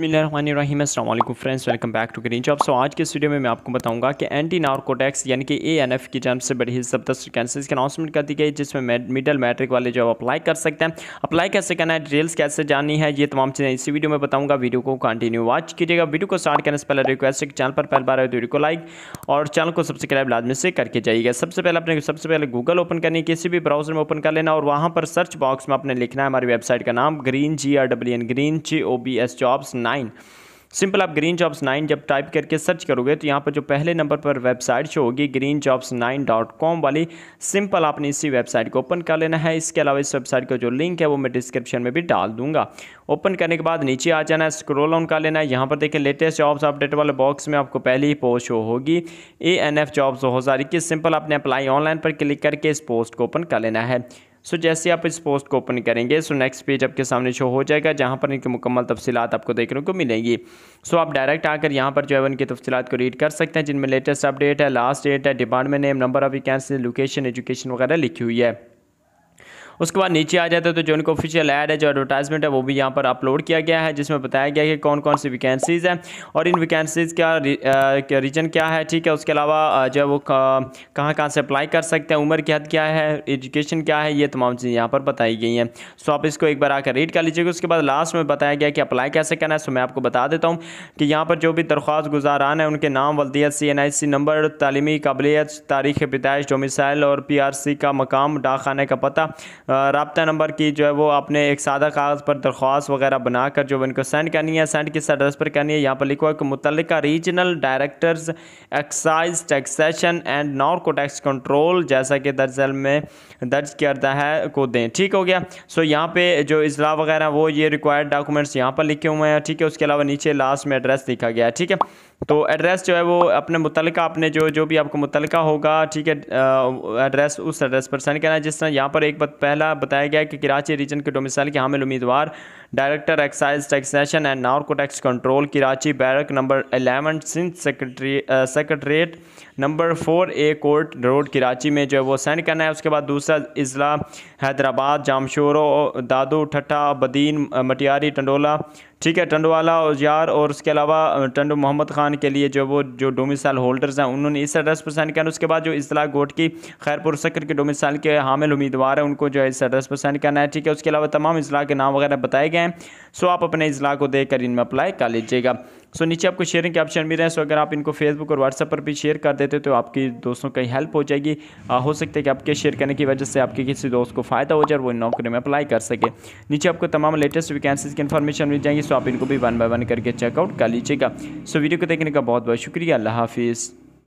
बसमीम अल्लाम friends welcome back to green job so आज के वीडियो में मैं आपको बताऊंगा कि एंटी नार्कोटैक्स यानी कि ए एन एफ की जन्म से बड़ी ही जबरदस्त कैंसर की अनाउंसमेंट कर दी गई जिसमें मिडल मैट्रिक वाले जो अप्लाई कर सकते हैं अप्लाई कैसे करना है डिटेल्स कैसे जाननी है ये तमाम चीज़ें इसी वीडियो में बताऊँगा वीडियो को कंटिन्यू वॉच कीजिएगा वीडियो को स्टार्ट करने से पहले रिक्वेस्ट है कि चैनल पर पहली बार आए तो वीडियो को लाइक और चैनल को सब्सक्राइब लाजमी से करके जाइएगा सबसे पहले अपने सबसे पहले गूगल ओपन करनी किसी भी ब्राउजर में ओपन कर लेना और वहाँ पर सर्च बॉक्स में आपने लिखना है हमारी वेबसाइट का नाम green G R W N green G O B S jobs nine simple आप ग्रीन जॉब्स नाइन जब टाइप करके सर्च करोगे तो यहाँ पर जो पहले नंबर पर वेबसाइट शो होगी green jobs nine dot com वाली सिंपल आपने इसी वेबसाइट को ओपन कर लेना है इसके अलावा इस वेबसाइट का जो लिंक है वो मैं डिस्क्रिप्शन में भी डाल दूंगा ओपन करने के बाद नीचे आ जाना है स्क्रोल ऑन कर लेना है यहाँ पर देखिए लेटेस्ट जॉब्स अपडेट वाले बॉक्स में आपको पहली ही पोस्ट शो होगी ए एन एफ जॉब्स दो हज़ार इक्कीस सिंपल आपने अप्लाई ऑनलाइन पर क्लिक करके इस पोस्ट को ओपन कर लेना है सो जैसे आप इस पोस्ट को ओपन करेंगे सो नेक्स्ट पेज आपके सामने शो हो जाएगा जहाँ पर इनकी मुकम्मल तफसीत आपको देखने को मिलेंगी सो आप डायरेक्ट आकर यहाँ पर जो है उनकी तफसीत को रीड कर सकते हैं जिनमें लेटेस्ट अपडेट है लास्ट डेट है department name number of vacancy location education वगैरह लिखी हुई है उसके बाद नीचे आ जाता है तो जो उनका ऑफिशियल एड है जो एडवर्टाइजमेंट है वो भी यहाँ पर अपलोड किया गया है जिसमें बताया गया है कि कौन कौन सी वैकेंसीज़ हैं और इन वैकेंसीज़ का रीजन क्या है ठीक है उसके अलावा जो है वो कहाँ कहाँ से अप्लाई कर सकते हैं उम्र की हद क्या है एजुकेशन क्या है ये तमाम चीज़ें यहाँ पर बताई गई हैं सो आप इसको एक बार आकर रीड कर लीजिएगा उसके बाद लास्ट में बताया गया कि अप्लाई कैसे करना है सो मैं आपको बता देता हूँ कि यहाँ पर जो भी दरख्वास्त गुजारान है उनके नाम वलदियत सी एन आई सी नंबर तलीमी काबिलियत तारीख पैदाइश डोमिसाइल और पी आर सी का मकाम डाक खाने का पता रबता नंबर की जो है वो आपने एक सादा कागज़ पर दरख्वास्त वगैरह बनाकर जो इनको सेंड करनी है सेंड किस एड्रेस पर करनी है यहाँ पर लिखो कि मुतल regional directors excise taxation and narco tax control जैसा कि दर्ज में दर्ज करता है को दें ठीक हो गया सो यहाँ पर जो इजला वगैरह वो ये रिक्वायर्ड डॉक्यूमेंट्स यहाँ पर लिखे हुए हैं ठीक है उसके अलावा नीचे लास्ट में एड्रेस लिखा गया है ठीक है तो एड्रेस जो है वो अपने मुतल आपने जो जो भी आपको मुतल होगा ठीक है एड्रेस उस एड्रेस पर सेंड करना है जिस तरह यहाँ पर एक बार पहला बताया गया है कि कराची रीजन के डोमिसाइल के हामिल उम्मीदवार director excise taxation and narco tax control Karachi barrack number eleven Sindh secretary secretariat number four A court road Karachi में जो है वो सेंड करना है उसके बाद दूसरा अजला हैदराबाद जामशोरो दादू ठट्ठा बदीन मटियारी टंडोला ठीक है टंडवाला वाला औजार और उसके अलावा टंड मोहम्मद खान के लिए जो वो जो डोमिसाइल होल्डर्स हैं उन्होंने इस एड्रेस पर सेंड करना उसके बाद जो इजला गोट की खैरपुर सकर के डोमिसाइल के हामिल उम्मीदवार हैं उनको जो है इस एड्रेस पर सेंड करना है ठीक है उसके अलावा तमाम इजला के नाम वगैरह बताए गए हैं सो आप अपने इजला को देख कर इनमें अप्लाई कर लीजिएगा सो नीचे आपको शेयरिंग के ऑप्शन मिल रहे हैं सो अगर आप इनको फेसबुक और व्हाट्सअप पर भी शेयर कर देते तो आपकी दोस्तों की हेल्प हो जाएगी हो सकता है कि आपके शेयर करने की वजह से आपके किसी दोस्त को फ़ायदा हो जाए और वो नौकरी में अप्लाई कर सके नीचे आपको तमाम लेटेस्ट वैकेंसीज की इन्फॉर्मेशन मिल जाएगी सो आप इनको भी वन बाय वन करके चेकआउट कर लीजिएगा सो वीडियो को देखने का बहुत बहुत शुक्रिया अल्लाह हाफिज़